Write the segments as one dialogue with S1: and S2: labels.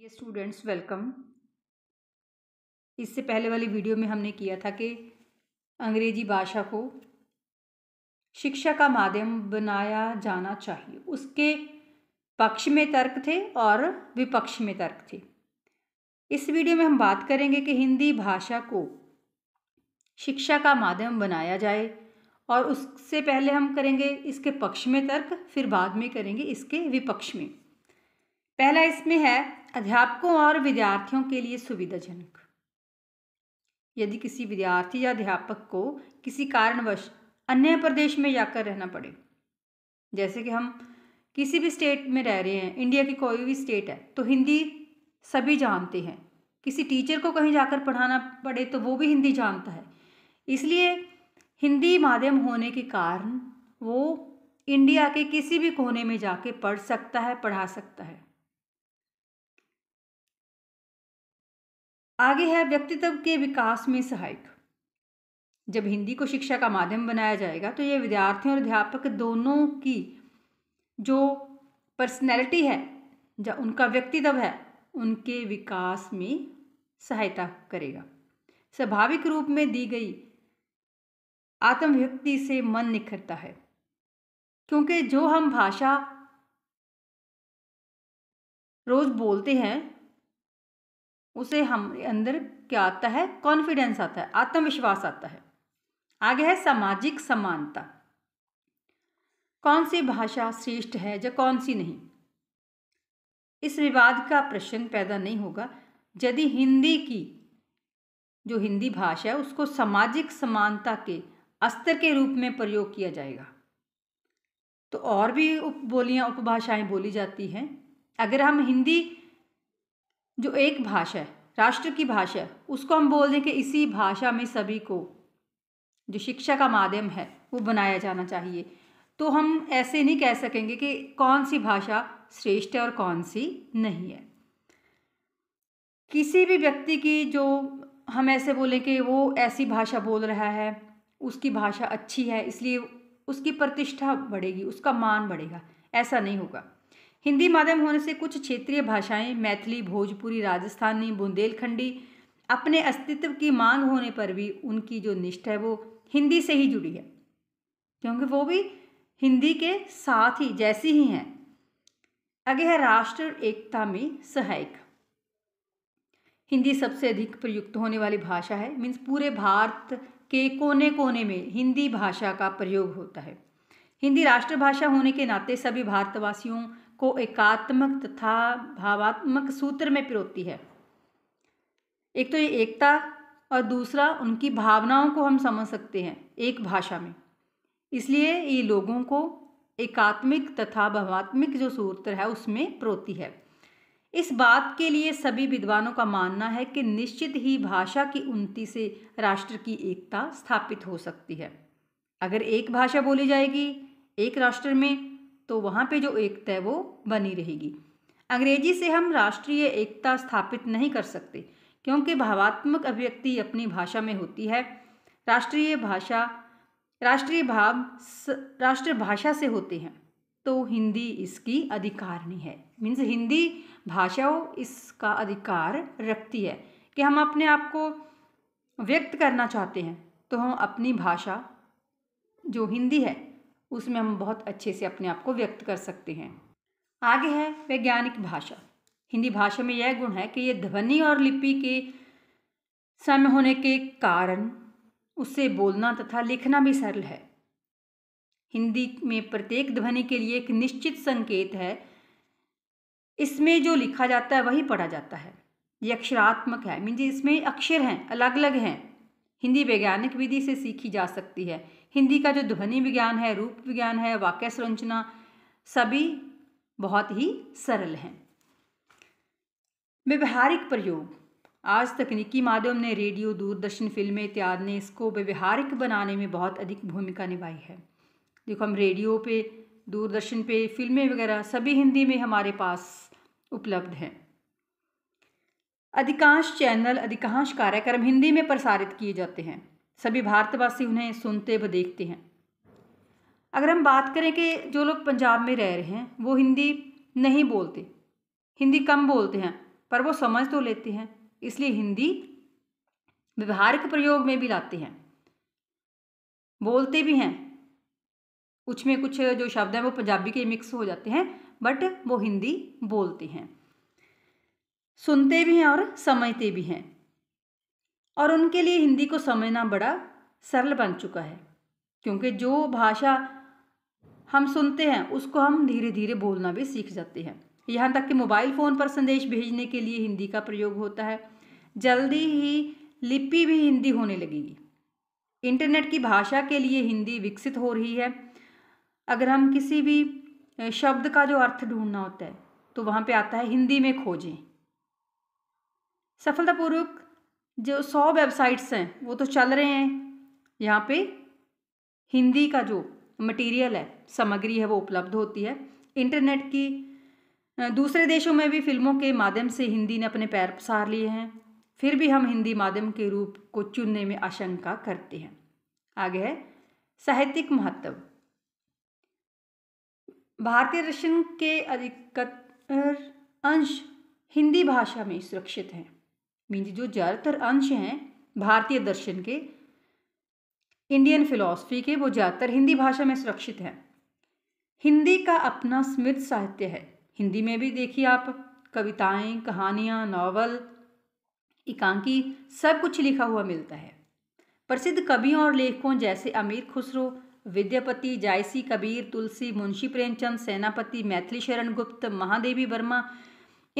S1: ये students welcome इससे पहले वाली वीडियो में हमने किया था कि अंग्रेजी भाषा को शिक्षा का माध्यम बनाया जाना चाहिए उसके पक्ष में तर्क थे और विपक्ष में तर्क थे इस वीडियो में हम बात करेंगे कि हिंदी भाषा को शिक्षा का माध्यम बनाया जाए और उससे पहले हम करेंगे इसके पक्ष में तर्क फिर बाद में करेंगे इसके विपक्ष में पहला इसमें है अध्यापकों और विद्यार्थियों के लिए सुविधाजनक यदि किसी विद्यार्थी या अध्यापक को किसी कारणवश अन्य प्रदेश में जाकर रहना पड़े जैसे कि हम किसी भी स्टेट में रह रहे हैं इंडिया की कोई भी स्टेट है तो हिंदी सभी जानते हैं किसी टीचर को कहीं जाकर पढ़ाना पड़े तो वो भी हिंदी जानता है इसलिए हिंदी माध्यम होने के कारण वो इंडिया के किसी भी कोने में जाके पढ़ सकता है पढ़ा सकता है आगे है व्यक्तित्व के विकास में सहायक जब हिंदी को शिक्षा का माध्यम बनाया जाएगा तो ये विद्यार्थियों और अध्यापक दोनों की जो पर्सनैलिटी है या उनका व्यक्तित्व है उनके विकास में सहायता करेगा स्वाभाविक रूप में दी गई आत्मव्यक्ति से मन निखरता है क्योंकि जो हम भाषा रोज़ बोलते हैं उसे हमारे अंदर क्या आता है कॉन्फिडेंस आता है आत्मविश्वास आता है आगे है सामाजिक समानता कौन सी भाषा श्रेष्ठ है या कौन सी नहीं इस विवाद का प्रश्न पैदा नहीं होगा यदि हिंदी की जो हिंदी भाषा है उसको सामाजिक समानता के अस्तर के रूप में प्रयोग किया जाएगा तो और भी उप बोलियाँ उपभाषाएँ बोली जाती हैं अगर हम हिंदी जो एक भाषा है राष्ट्र की भाषा है उसको हम बोल दें कि इसी भाषा में सभी को जो शिक्षा का माध्यम है वो बनाया जाना चाहिए तो हम ऐसे नहीं कह सकेंगे कि कौन सी भाषा श्रेष्ठ है और कौन सी नहीं है किसी भी व्यक्ति की जो हम ऐसे बोलें कि वो ऐसी भाषा बोल रहा है उसकी भाषा अच्छी है इसलिए उसकी प्रतिष्ठा बढ़ेगी उसका मान बढ़ेगा ऐसा नहीं होगा हिंदी माध्यम होने से कुछ क्षेत्रीय भाषाएं मैथिली भोजपुरी राजस्थानी बुंदेलखंडी अपने अस्तित्व की मांग होने पर भी उनकी जो निष्ठा है वो हिंदी से ही जुड़ी है क्योंकि वो भी हिंदी के साथ ही जैसी ही हैं आगे है राष्ट्र एकता में सहायक हिंदी सबसे अधिक प्रयुक्त होने वाली भाषा है मीन्स पूरे भारत के कोने कोने में हिंदी भाषा का प्रयोग होता है हिंदी राष्ट्रभाषा होने के नाते सभी भारतवासियों को एकात्मक तथा भावात्मक सूत्र में पिरोती है एक तो ये एकता और दूसरा उनकी भावनाओं को हम समझ सकते हैं एक भाषा में इसलिए ये लोगों को एकात्मिक तथा भावात्मिक जो सूत्र है उसमें प्रोति है इस बात के लिए सभी विद्वानों का मानना है कि निश्चित ही भाषा की उन्नति से राष्ट्र की एकता स्थापित हो सकती है अगर एक भाषा बोली जाएगी एक राष्ट्र में तो वहाँ पे जो एकता है वो बनी रहेगी अंग्रेजी से हम राष्ट्रीय एकता स्थापित नहीं कर सकते क्योंकि भावात्मक अभिव्यक्ति अपनी भाषा में होती है राष्ट्रीय भाषा राष्ट्रीय भाव राष्ट्रभाषा से होते हैं तो हिंदी इसकी अधिकारनी है मीन्स हिंदी भाषा इसका अधिकार रखती है कि हम अपने आप को व्यक्त करना चाहते हैं तो हम अपनी भाषा जो हिंदी है उसमें हम बहुत अच्छे से अपने आप को व्यक्त कर सकते हैं आगे है वैज्ञानिक भाषा हिंदी भाषा में यह गुण है कि ये ध्वनि और लिपि के सम होने के कारण उससे बोलना तथा लिखना भी सरल है हिंदी में प्रत्येक ध्वनि के लिए एक निश्चित संकेत है इसमें जो लिखा जाता है वही पढ़ा जाता है ये अक्षरात्मक है जी इसमें अक्षर हैं अलग अलग हैं हिंदी वैज्ञानिक विधि से सीखी जा सकती है हिंदी का जो ध्वनि विज्ञान है रूप विज्ञान है वाक्य संरचना सभी बहुत ही सरल हैं व्यवहारिक प्रयोग आज तकनीकी माध्यम ने रेडियो दूरदर्शन फिल्में इत्यादि ने इसको व्यवहारिक बनाने में बहुत अधिक भूमिका निभाई है देखो हम रेडियो पे दूरदर्शन पे फिल्में वगैरह सभी हिंदी में हमारे पास उपलब्ध हैं अधिकांश चैनल अधिकांश कार्यक्रम हिंदी में प्रसारित किए जाते हैं सभी भारतवासी उन्हें सुनते व देखते हैं अगर हम बात करें कि जो लोग पंजाब में रह रहे हैं वो हिंदी नहीं बोलते हिंदी कम बोलते हैं पर वो समझ तो लेते हैं इसलिए हिंदी व्यवहारिक प्रयोग में भी लाते हैं बोलते भी हैं कुछ में कुछ जो शब्द हैं वो पंजाबी के मिक्स हो जाते हैं बट वो हिंदी बोलते हैं सुनते भी हैं और समझते भी हैं और उनके लिए हिंदी को समझना बड़ा सरल बन चुका है क्योंकि जो भाषा हम सुनते हैं उसको हम धीरे धीरे बोलना भी सीख जाते हैं यहाँ तक कि मोबाइल फ़ोन पर संदेश भेजने के लिए हिंदी का प्रयोग होता है जल्दी ही लिपि भी हिंदी होने लगेगी इंटरनेट की भाषा के लिए हिंदी विकसित हो रही है अगर हम किसी भी शब्द का जो अर्थ ढूंढना होता है तो वहाँ पे आता है हिंदी में खोजें सफलतापूर्वक जो सौ वेबसाइट्स हैं वो तो चल रहे हैं यहाँ पे हिंदी का जो मटेरियल है सामग्री है वो उपलब्ध होती है इंटरनेट की दूसरे देशों में भी फिल्मों के माध्यम से हिंदी ने अपने पैर पसार लिए हैं फिर भी हम हिंदी माध्यम के रूप को चुनने में आशंका करते हैं आगे है साहित्यिक महत्व भारतीय दर्शन के अधिकतर अंश हिंदी भाषा में सुरक्षित हैं मीन्स जो ज़्यादातर अंश हैं भारतीय दर्शन के इंडियन फिलॉसफी के वो ज़्यादातर हिंदी भाषा में सुरक्षित हैं हिंदी का अपना समृद्ध साहित्य है हिंदी में भी देखिए आप कविताएं कहानियाँ नावल एकांकी सब कुछ लिखा हुआ मिलता है प्रसिद्ध कवियों और लेखकों जैसे अमीर खुसरो विद्यापति जायसी कबीर तुलसी मुंशी प्रेमचंद सेनापति मैथिली शरण गुप्त महादेवी वर्मा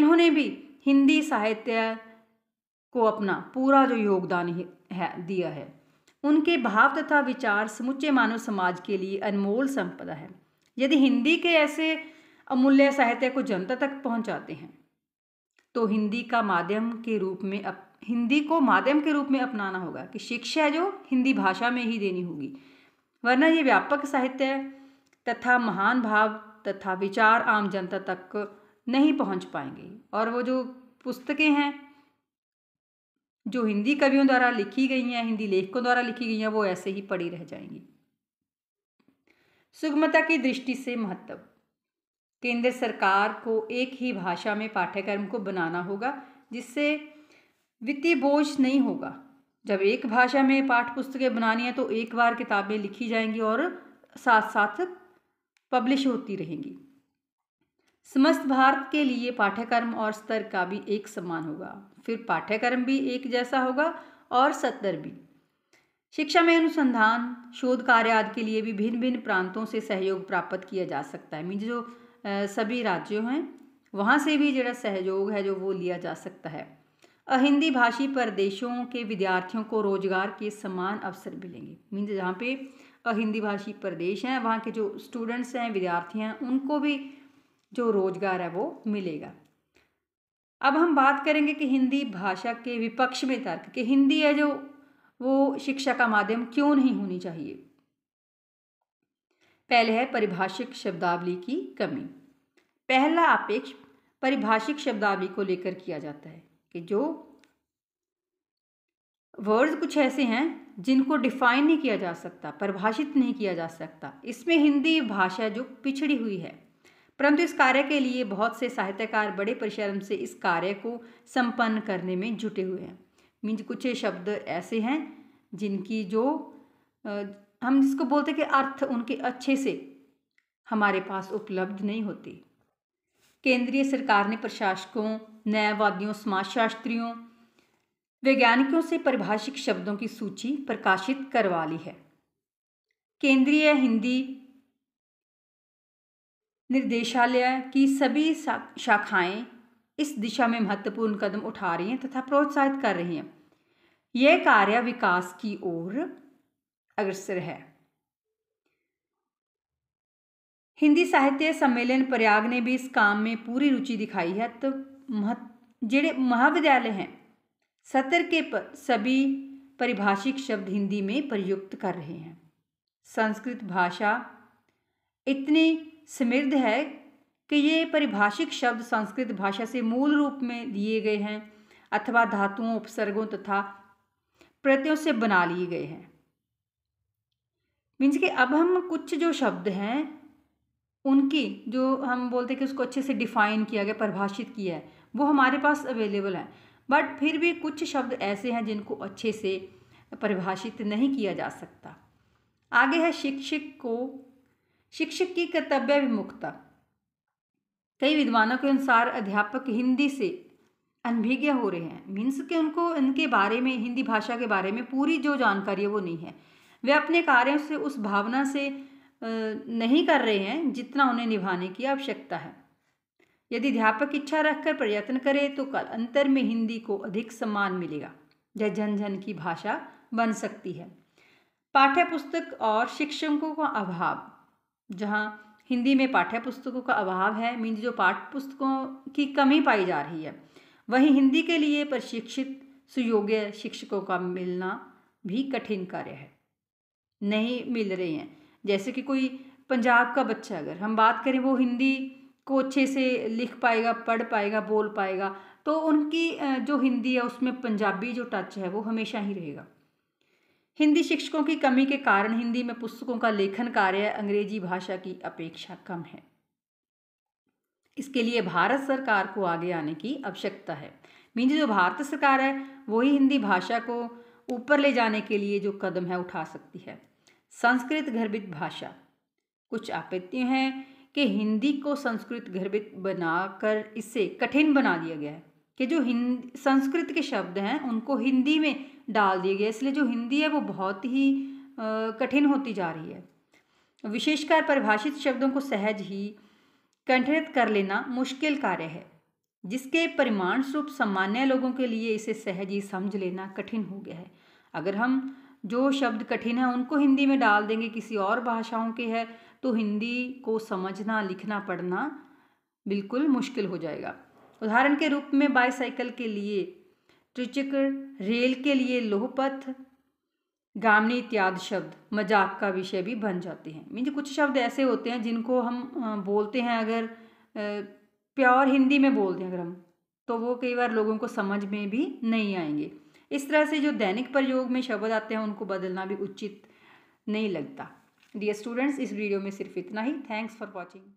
S1: इन्होंने भी हिंदी साहित्य को अपना पूरा जो योगदान है दिया है उनके भाव तथा विचार समुचे मानव समाज के लिए अनमोल संपदा है यदि हिंदी के ऐसे अमूल्य साहित्य को जनता तक पहुंचाते हैं तो हिंदी का माध्यम के रूप में अप, हिंदी को माध्यम के रूप में अपनाना होगा कि शिक्षा जो हिंदी भाषा में ही देनी होगी वरना ये व्यापक साहित्य तथा महान भाव तथा विचार आम जनता तक नहीं पहुंच पाएंगे और वो जो पुस्तकें हैं जो हिंदी कवियों द्वारा लिखी गई हैं हिंदी लेखकों द्वारा लिखी गई हैं वो ऐसे ही पड़ी रह जाएंगी सुगमता की दृष्टि से महत्व केंद्र सरकार को एक ही भाषा में पाठ्यक्रम को बनाना होगा जिससे वित्तीय बोझ नहीं होगा जब एक भाषा में पाठ पुस्तकें बनानी है तो एक बार किताबें लिखी जाएंगी और साथ साथ पब्लिश होती रहेंगी समस्त भारत के लिए पाठ्यक्रम और स्तर का भी एक समान होगा फिर पाठ्यक्रम भी एक जैसा होगा और सत्तर भी शिक्षा में अनुसंधान शोध कार्य आदि के लिए भी भिन्न भिन्न प्रांतों से सहयोग प्राप्त किया जा सकता है मीन जो सभी राज्यों हैं वहाँ से भी जो सहयोग है जो वो लिया जा सकता है अहिंदी भाषी प्रदेशों के विद्यार्थियों को रोजगार के समान अवसर मिलेंगे मीन्स जहाँ पे अहिंदी भाषी प्रदेश हैं वहाँ के जो स्टूडेंट्स हैं विद्यार्थी हैं उनको भी जो रोजगार है वो मिलेगा अब हम बात करेंगे कि हिंदी भाषा के विपक्ष में तर्क कि हिंदी है जो वो शिक्षा का माध्यम क्यों नहीं होनी चाहिए पहले है परिभाषिक शब्दावली की कमी पहला आपेक्ष परिभाषिक शब्दावली को लेकर किया जाता है कि जो वर्ड्स कुछ ऐसे हैं जिनको डिफाइन नहीं किया जा सकता परिभाषित नहीं किया जा सकता इसमें हिंदी भाषा जो पिछड़ी हुई है परंतु इस कार्य के लिए बहुत से साहित्यकार बड़े परिश्रम से इस कार्य को संपन्न करने में जुटे हुए हैं मीन कुछ शब्द ऐसे हैं जिनकी जो हम जिसको बोलते हैं कि अर्थ उनके अच्छे से हमारे पास उपलब्ध नहीं होते केंद्रीय सरकार ने प्रशासकों न्यायवादियों समाजशास्त्रियों वैज्ञानिकों से परिभाषिक शब्दों की सूची प्रकाशित करवा ली है केंद्रीय हिंदी निर्देशालय की सभी शाखाएं इस दिशा में महत्वपूर्ण कदम उठा रही हैं तथा प्रोत्साहित कर रही हैं यह कार्य विकास की ओर अग्रसर है हिंदी साहित्य सम्मेलन प्रयाग ने भी इस काम में पूरी रुचि दिखाई है तो मह जेड़े महाविद्यालय हैं सत्र के सभी परिभाषिक शब्द हिंदी में प्रयुक्त कर रहे हैं संस्कृत भाषा इतने समृद्ध है कि ये परिभाषिक शब्द संस्कृत भाषा से मूल रूप में लिए गए हैं अथवा धातुओं उपसर्गों तथा प्रत्ययों से बना लिए गए हैं मीन्स कि अब हम कुछ जो शब्द हैं उनकी जो हम बोलते हैं कि उसको अच्छे से डिफ़ाइन किया गया परिभाषित किया है वो हमारे पास अवेलेबल है बट फिर भी कुछ शब्द ऐसे हैं जिनको अच्छे से परिभाषित नहीं किया जा सकता आगे है शिक्षक को शिक्षक की कर्तव्य विमुखता कई विद्वानों के अनुसार अध्यापक हिंदी से अनभिज्ञ हो रहे हैं मीन्स के उनको इनके बारे में हिंदी भाषा के बारे में पूरी जो जानकारी है वो नहीं है वे अपने कार्यों से उस भावना से नहीं कर रहे हैं जितना उन्हें निभाने की आवश्यकता है यदि अध्यापक इच्छा रखकर प्रयत्न करे तो कल अंतर में हिंदी को अधिक सम्मान मिलेगा यह जन जन की भाषा बन सकती है पाठ्य पुस्तक और शिक्षकों का अभाव जहाँ हिंदी में पाठ्य पुस्तकों का अभाव है मीन्स जो पाठ्य पुस्तकों की कमी पाई जा रही है वहीं हिंदी के लिए प्रशिक्षित सुयोग्य शिक्षकों का मिलना भी कठिन कार्य है नहीं मिल रहे हैं जैसे कि कोई पंजाब का बच्चा अगर हम बात करें वो हिंदी को अच्छे से लिख पाएगा पढ़ पाएगा बोल पाएगा तो उनकी जो हिंदी है उसमें पंजाबी जो टच है वो हमेशा ही रहेगा हिंदी शिक्षकों की कमी के कारण हिंदी में पुस्तकों का लेखन कार्य अंग्रेजी भाषा की अपेक्षा कम है इसके लिए भारत सरकार को आगे आने की आवश्यकता है मीन जो भारत सरकार है वही हिंदी भाषा को ऊपर ले जाने के लिए जो कदम है उठा सकती है संस्कृत गर्भित भाषा कुछ आपत्तियों हैं कि हिंदी को संस्कृत गर्भित बनाकर इसे कठिन बना दिया गया है कि जो हिंद संस्कृत के शब्द हैं उनको हिंदी में डाल दिए गए इसलिए जो हिंदी है वो बहुत ही कठिन होती जा रही है विशेषकर परिभाषित शब्दों को सहज ही कंठित कर लेना मुश्किल कार्य है जिसके परिमाण स्वरूप सामान्य लोगों के लिए इसे सहज ही समझ लेना कठिन हो गया है अगर हम जो शब्द कठिन है उनको हिंदी में डाल देंगे किसी और भाषाओं के है तो हिंदी को समझना लिखना पढ़ना बिल्कुल मुश्किल हो जाएगा उदाहरण के रूप में बाईसाइकिल के लिए त्रिचक्र रेल के लिए लोहपथ गामनी इत्यादि शब्द मजाक का विषय भी बन जाते हैं मीन कुछ शब्द ऐसे होते हैं जिनको हम बोलते हैं अगर प्योर हिंदी में बोलते हैं अगर हम तो वो कई बार लोगों को समझ में भी नहीं आएंगे इस तरह से जो दैनिक प्रयोग में शब्द आते हैं उनको बदलना भी उचित नहीं लगता डियर स्टूडेंट्स इस वीडियो में सिर्फ इतना ही थैंक्स फॉर वॉचिंग